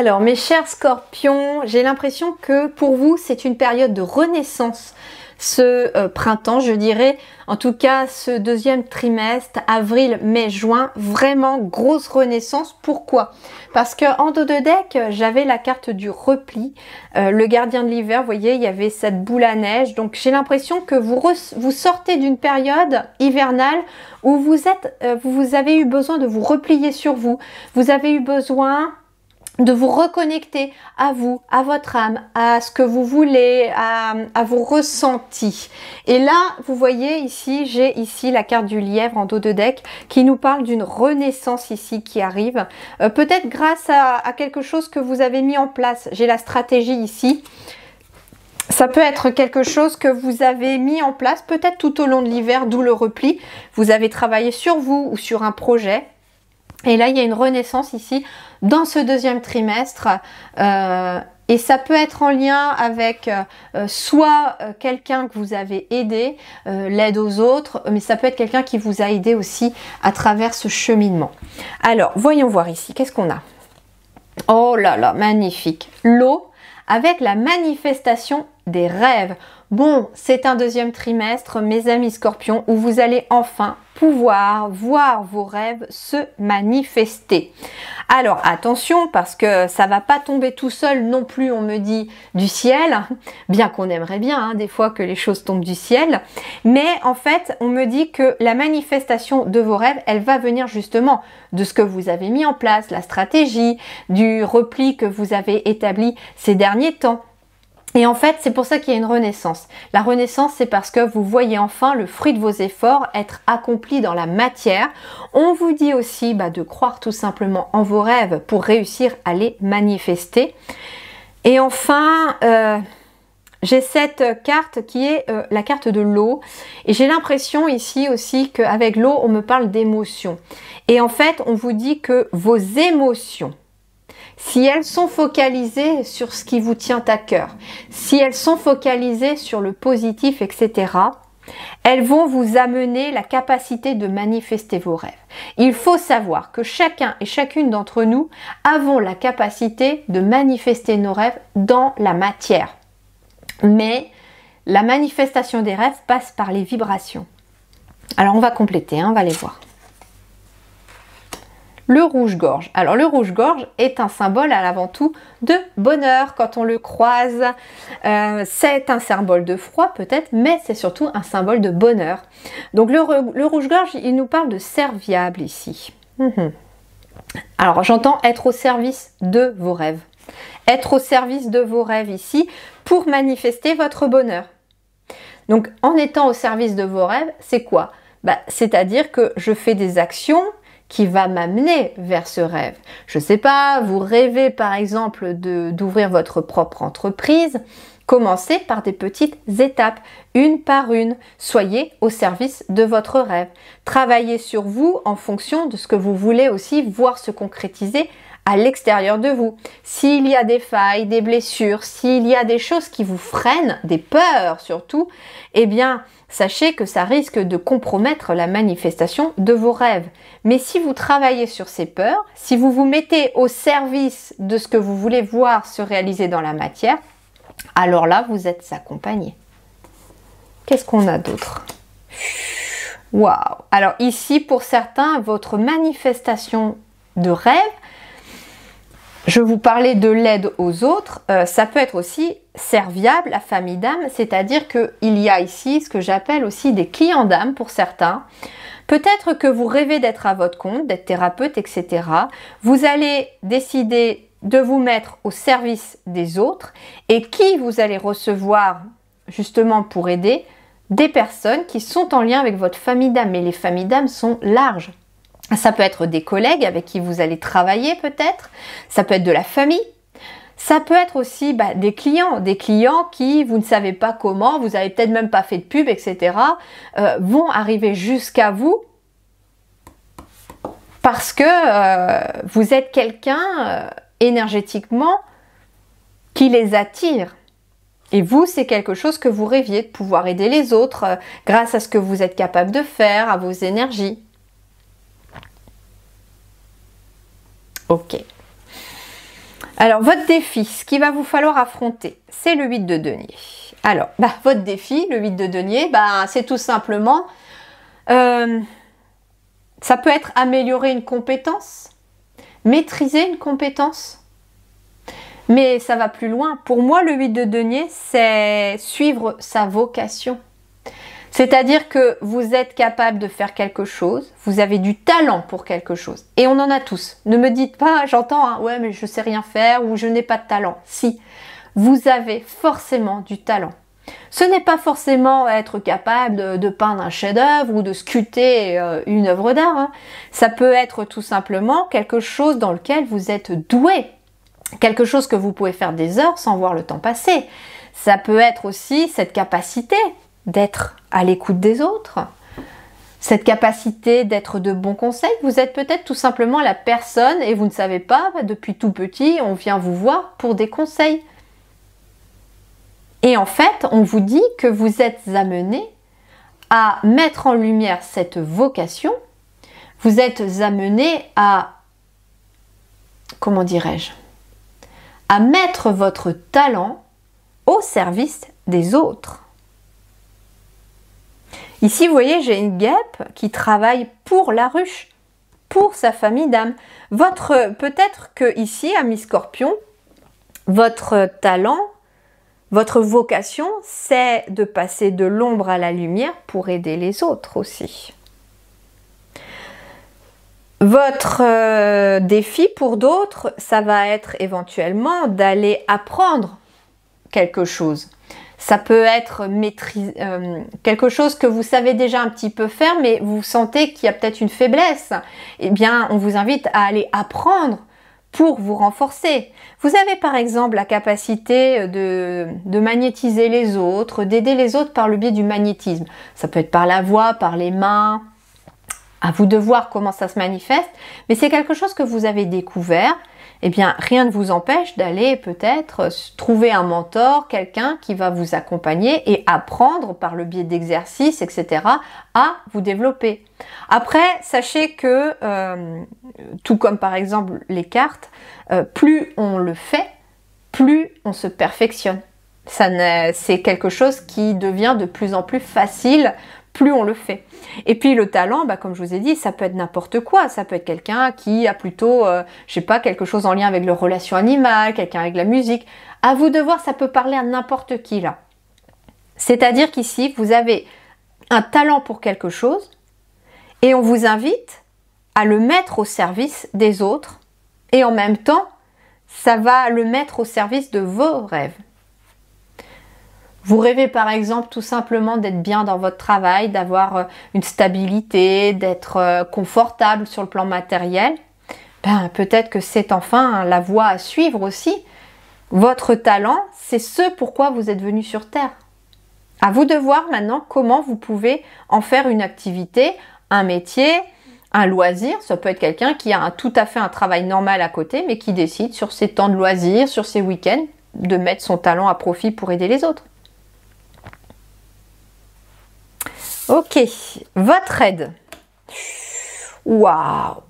Alors mes chers scorpions, j'ai l'impression que pour vous c'est une période de renaissance ce euh, printemps, je dirais, en tout cas ce deuxième trimestre, avril, mai, juin, vraiment grosse renaissance. Pourquoi Parce que en dos de deck, j'avais la carte du repli, euh, le gardien de l'hiver, vous voyez, il y avait cette boule à neige. Donc j'ai l'impression que vous, vous sortez d'une période hivernale où vous êtes, euh, vous avez eu besoin de vous replier sur vous. Vous avez eu besoin de vous reconnecter à vous, à votre âme, à ce que vous voulez, à, à vos ressentis. Et là, vous voyez ici, j'ai ici la carte du lièvre en dos de deck qui nous parle d'une renaissance ici qui arrive, euh, peut-être grâce à, quelque chose que vous avez mis en place. J'ai la stratégie ici. Ça peut être quelque chose que vous avez mis en place peut-être tout au long de l'hiver, d'où le repli. Vous avez travaillé sur vous ou sur un projet. Et là, il y a une renaissance ici dans ce deuxième trimestre. Euh, et ça peut être en lien avec euh, euh, soit quelqu'un que vous avez aidé, l'aide aux autres, mais ça peut être quelqu'un qui vous a aidé aussi à travers ce cheminement. Alors, voyons voir ici, qu'est-ce qu'on a Oh là là, magnifique. L'eau avec la manifestation des rêves. Bon, c'est un deuxième trimestre, mes amis scorpions, où vous allez enfin pouvoir voir vos rêves se manifester. Alors attention, parce que ça va pas tomber tout seul non plus, on me dit, du ciel, bien qu'on aimerait bien hein, des fois que les choses tombent du ciel, mais en fait, on me dit que la manifestation de vos rêves, elle va venir justement de ce que vous avez mis en place, la stratégie, du repli que vous avez établi ces derniers temps et en fait, c'est pour ça qu'il y a une renaissance. La renaissance, c'est parce que vous voyez enfin le fruit de vos efforts être accompli dans la matière. On vous dit aussi bah, de croire tout simplement en vos rêves pour réussir à les manifester. Et enfin, euh, j'ai cette carte qui est euh, la carte de l'eau. Et j'ai l'impression ici aussi qu'avec l'eau, on me parle d'émotions. Et en fait, on vous dit que vos émotions si elles sont focalisées sur ce qui vous tient à cœur, si elles sont focalisées sur le positif, etc., elles vont vous amener la capacité de manifester vos rêves. Il faut savoir que chacun et chacune d'entre nous avons la capacité de manifester nos rêves dans la matière. Mais la manifestation des rêves passe par les vibrations. Alors on va compléter, hein, on va les voir le rouge-gorge. Alors le rouge-gorge est un symbole à l'avant tout de bonheur quand on le croise. Euh, c'est un symbole de froid peut-être, mais c'est surtout un symbole de bonheur. Donc le, rouge-gorge, il nous parle de serviable ici. Mhm. Alors j'entends être au service de vos rêves. Être au service de vos rêves ici pour manifester votre bonheur. Donc en étant au service de vos rêves, c'est quoi bah, C'est-à-dire que je fais des actions qui va m'amener vers ce rêve. Je sais pas, vous rêvez par exemple d'ouvrir votre propre entreprise. Commencez par des petites étapes, une par une. Soyez au service de votre rêve. Travaillez sur vous en fonction de ce que vous voulez aussi voir se concrétiser à l'extérieur de vous. S'il y a des failles, des blessures, s'il y a des choses qui vous freinent, des peurs surtout, eh bien, sachez que ça risque de compromettre la manifestation de vos rêves. Mais si vous travaillez sur ces peurs, si vous vous mettez au service de ce que vous voulez voir se réaliser dans la matière, alors là, vous êtes accompagné. Qu'est-ce qu'on a d'autre Waouh Alors ici, pour certains, votre manifestation de rêve je vous parlais de l'aide aux autres, euh, ça peut être aussi serviable à famille d'âme, c'est-à-dire qu'il y a ici ce que j'appelle aussi des clients d'âme pour certains. Peut-être que vous rêvez d'être à votre compte, d'être thérapeute, etc. Vous allez décider de vous mettre au service des autres et qui vous allez recevoir justement pour aider des personnes qui sont en lien avec votre famille d'âme. Mais les familles d'âme sont larges. Ça peut être des collègues avec qui vous allez travailler peut-être, ça peut être de la famille, ça peut être aussi bah, des clients, des clients qui, vous ne savez pas comment, vous n'avez peut-être même pas fait de pub, etc., euh, vont arriver jusqu'à vous parce que euh, vous êtes quelqu'un euh, énergétiquement qui les attire. Et vous, c'est quelque chose que vous rêviez de pouvoir aider les autres grâce à ce que vous êtes capable de faire, à vos énergies. Ok. Alors, votre défi, ce qu'il va vous falloir affronter, c'est le 8 de denier. Alors, bah, votre défi, le 8 de denier, bah, c'est tout simplement, euh, ça peut être améliorer une compétence, maîtriser une compétence, mais ça va plus loin. Pour moi, le 8 de denier, c'est suivre sa vocation. C'est-à-dire que vous êtes capable de faire quelque chose, vous avez du talent pour quelque chose. Et on en a tous. Ne me dites pas, j'entends, hein, ouais, mais je sais rien faire ou je n'ai pas de talent. Si, vous avez forcément du talent. Ce n'est pas forcément être capable de, peindre un chef-d'œuvre ou de sculpter euh, une œuvre d'art. Hein. Ça peut être tout simplement quelque chose dans lequel vous êtes doué, quelque chose que vous pouvez faire des heures sans voir le temps passer. Ça peut être aussi cette capacité d'être à l'écoute des autres, cette capacité d'être de bons conseils. Vous êtes peut-être tout simplement la personne et vous ne savez pas, bah, depuis tout petit, on vient vous voir pour des conseils. Et en fait, on vous dit que vous êtes amené à mettre en lumière cette vocation, vous êtes amené à, comment dirais-je, à mettre votre talent au service des autres. Ici, vous voyez, j'ai une guêpe qui travaille pour la ruche, pour sa famille d'âme. Votre, peut-être que ici, ami scorpion, votre talent, votre vocation, c'est de passer de l'ombre à la lumière pour aider les autres aussi. Votre euh, défi pour d'autres, ça va être éventuellement d'aller apprendre quelque chose. Ça peut être euh, quelque chose que vous savez déjà un petit peu faire, mais vous sentez qu'il y a peut-être une faiblesse. Eh bien, on vous invite à aller apprendre pour vous renforcer. Vous avez par exemple la capacité de, de magnétiser les autres, d'aider les autres par le biais du magnétisme. Ça peut être par la voix, par les mains, à vous de voir comment ça se manifeste, mais c'est quelque chose que vous avez découvert, eh bien rien ne vous empêche d'aller peut-être euh, trouver un mentor, quelqu'un qui va vous accompagner et apprendre par le biais d'exercices, etc., à vous développer. Après, sachez que, euh, tout comme par exemple les cartes, euh, plus on le fait, plus on se perfectionne. C'est quelque chose qui devient de plus en plus facile plus on le fait. Et puis le talent, bah, comme je vous ai dit, ça peut être n'importe quoi. Ça peut être quelqu'un qui a plutôt, je euh, je sais pas, quelque chose en lien avec leur relation animale, quelqu'un avec la musique. À vous de voir, ça peut parler à n'importe qui là. C'est-à-dire qu'ici, vous avez un talent pour quelque chose et on vous invite à le mettre au service des autres et en même temps, ça va le mettre au service de vos rêves. Vous rêvez par exemple tout simplement d'être bien dans votre travail, d'avoir euh, une stabilité, d'être euh, confortable sur le plan matériel. Ben, peut-être que c'est enfin hein, la voie à suivre aussi. Votre talent, c'est ce pourquoi vous êtes venu sur Terre. À vous de voir maintenant comment vous pouvez en faire une activité, un métier, un loisir. Ça peut être quelqu'un qui a tout à fait un travail normal à côté, mais qui décide sur ses temps de loisir, sur ses week-ends, de mettre son talent à profit pour aider les autres. Ok, votre aide. Waouh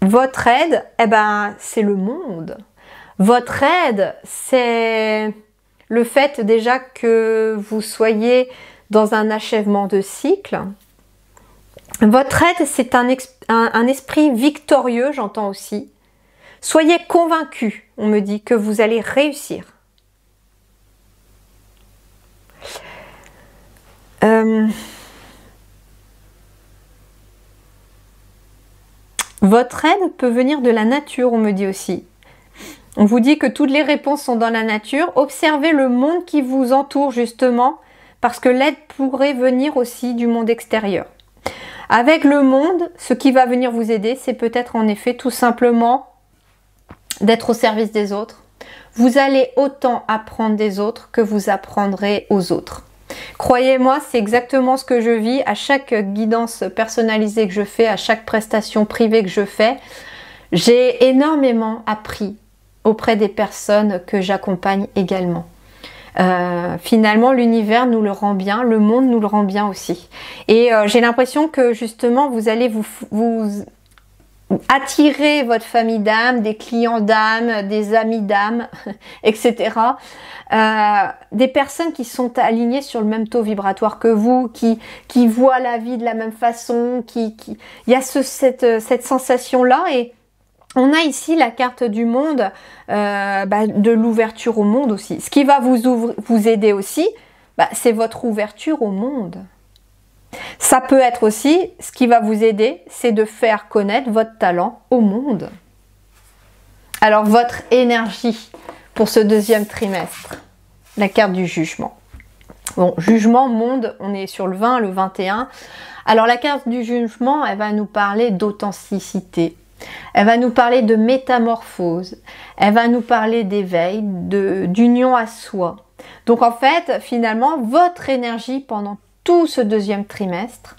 Votre aide, eh ben, c'est le monde. Votre aide, c'est le fait déjà que vous soyez dans un achèvement de cycle. Votre aide, c'est un, esprit victorieux, j'entends aussi. Soyez convaincu on me dit, que vous allez réussir. Euh, Votre aide peut venir de la nature, on me dit aussi. On vous dit que toutes les réponses sont dans la nature. Observez le monde qui vous entoure justement, parce que l'aide pourrait venir aussi du monde extérieur. Avec le monde, ce qui va venir vous aider, c'est peut-être en effet tout simplement d'être au service des autres. Vous allez autant apprendre des autres que vous apprendrez aux autres. Croyez-moi, c'est exactement ce que je vis à chaque guidance personnalisée que je fais, à chaque prestation privée que je fais. J'ai énormément appris auprès des personnes que j'accompagne également. Euh, finalement, l'univers nous le rend bien, le monde nous le rend bien aussi. Et euh, j'ai l'impression que justement, vous allez vous attirer votre famille d'âme, des clients d'âme, des amis d'âme, etc. Euh, des personnes qui sont alignées sur le même taux vibratoire que vous, qui, voient la vie de la même façon, qui, il y a cette, sensation-là et on a ici la carte du monde, euh, bah, de l'ouverture au monde aussi. Ce qui va vous, aider aussi, bah, c'est votre ouverture au monde. Ça peut être aussi, ce qui va vous aider, c'est de faire connaître votre talent au monde. Alors votre énergie pour ce deuxième trimestre, la carte du jugement. Bon, jugement, monde, on est sur le 20, le 21. Alors la carte du jugement, elle va nous parler d'authenticité. Elle va nous parler de métamorphose. Elle va nous parler d'éveil, d'union à soi. Donc en fait, finalement, votre énergie pendant tout ce deuxième trimestre,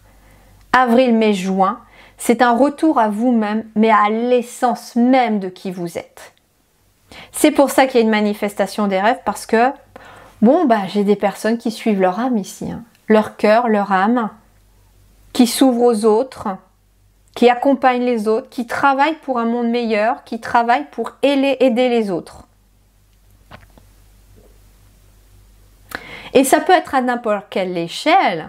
avril, mai, juin, c'est un retour à vous-même, mais à l'essence même de qui vous êtes. C'est pour ça qu'il y a une manifestation des rêves, parce que, bon, bah, j'ai des personnes qui suivent leur âme ici, hein. leur cœur, leur âme, qui s'ouvrent aux autres, qui accompagnent les autres, qui travaillent pour un monde meilleur, qui travaillent pour aider les autres. Et ça peut être à n'importe quelle échelle.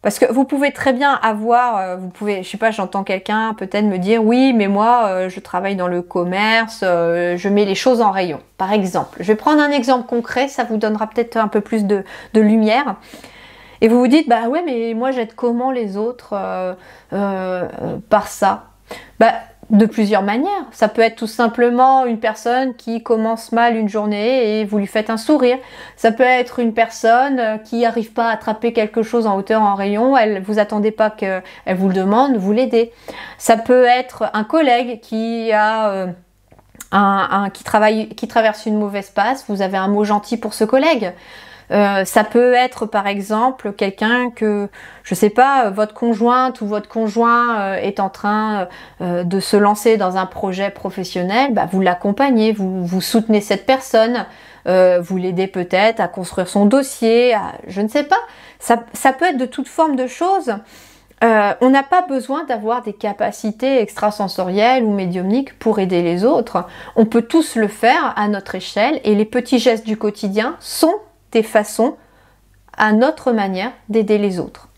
Parce que vous pouvez très bien avoir, euh, vous pouvez, je sais pas, j'entends quelqu'un peut-être me dire oui, mais moi, euh, je travaille dans le commerce, euh, je mets les choses en rayon, par exemple. Je vais prendre un exemple concret, ça vous donnera peut-être un peu plus de, lumière. Et vous vous dites bah ouais, mais moi j'aide comment les autres par ça bah, de plusieurs manières. Ça peut être tout simplement une personne qui commence mal une journée et vous lui faites un sourire. Ça peut être une personne euh, qui n'arrive pas à attraper quelque chose en hauteur, en rayon. Elle vous attendez pas qu'elle vous le demande, vous l'aidez. Ça peut être un collègue qui a euh, un, qui travaille, qui traverse une mauvaise passe. Vous avez un mot gentil pour ce collègue. Euh, ça peut être par exemple quelqu'un que, je sais pas, euh, votre conjointe ou votre conjoint euh, est en train de se lancer dans un projet professionnel, bah, vous l'accompagnez, vous, vous, soutenez cette personne, vous l'aidez peut-être à construire son dossier, je ne sais pas. Ça, peut être de toutes forme de choses. on n'a pas besoin d'avoir des capacités extrasensorielles ou médiumniques pour aider les autres. On peut tous le faire à notre échelle et les petits gestes du quotidien sont tes façons à notre manière d'aider les autres.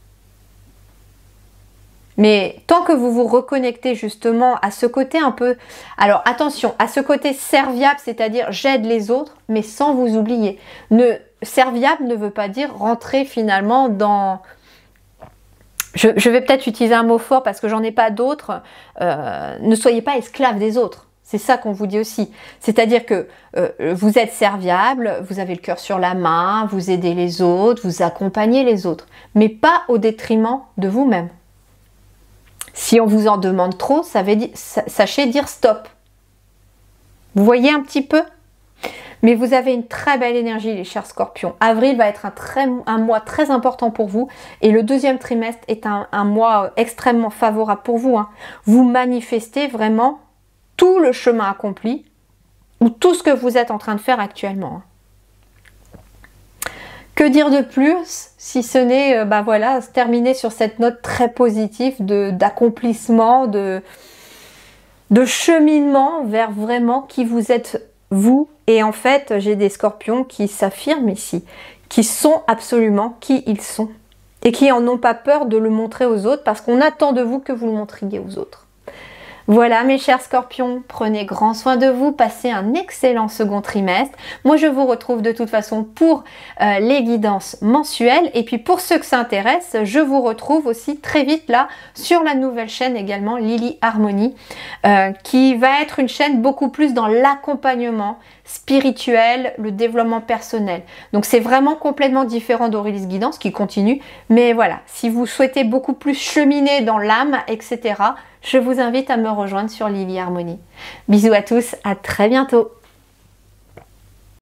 Mais tant que vous vous reconnectez justement à ce côté un peu, alors attention, à ce côté serviable, c'est-à-dire j'aide les autres, mais sans vous oublier. Ne, serviable ne veut pas dire rentrer finalement dans... Je, vais peut-être utiliser un mot fort parce que j'en ai pas d'autres. Euh, ne soyez pas esclave des autres. C'est ça qu'on vous dit aussi. C'est-à-dire que euh, vous êtes serviable, vous avez le cœur sur la main, vous aidez les autres, vous accompagnez les autres, mais pas au détriment de vous-même. Si on vous en demande trop, sachez dire stop. Vous voyez un petit peu mais vous avez une très belle énergie, les chers scorpions. Avril va être un, très, un mois très important pour vous. Et le deuxième trimestre est un, mois extrêmement favorable pour vous. Hein. Vous manifestez vraiment tout le chemin accompli ou tout ce que vous êtes en train de faire actuellement. Hein. Que dire de plus si ce n'est, euh, bah voilà, se terminer sur cette note très positive d'accomplissement, de, de, cheminement vers vraiment qui vous êtes vous. Et en fait, j'ai des scorpions qui s'affirment ici, qui sont absolument qui ils sont et qui n'en ont pas peur de le montrer aux autres parce qu'on attend de vous que vous le montriez aux autres. Voilà mes chers scorpions, prenez grand soin de vous, passez un excellent second trimestre. Moi je vous retrouve de toute façon pour euh, les guidances mensuelles et puis pour ceux que ça intéresse, je vous retrouve aussi très vite là sur la nouvelle chaîne également Lily Harmony euh, qui va être une chaîne beaucoup plus dans l'accompagnement spirituel, le développement personnel. Donc c'est vraiment complètement différent d'Aurélie's Guidance qui continue, mais voilà, si vous souhaitez beaucoup plus cheminer dans l'âme, etc., je vous invite à me rejoindre sur Lily Harmony. Bisous à tous, à très bientôt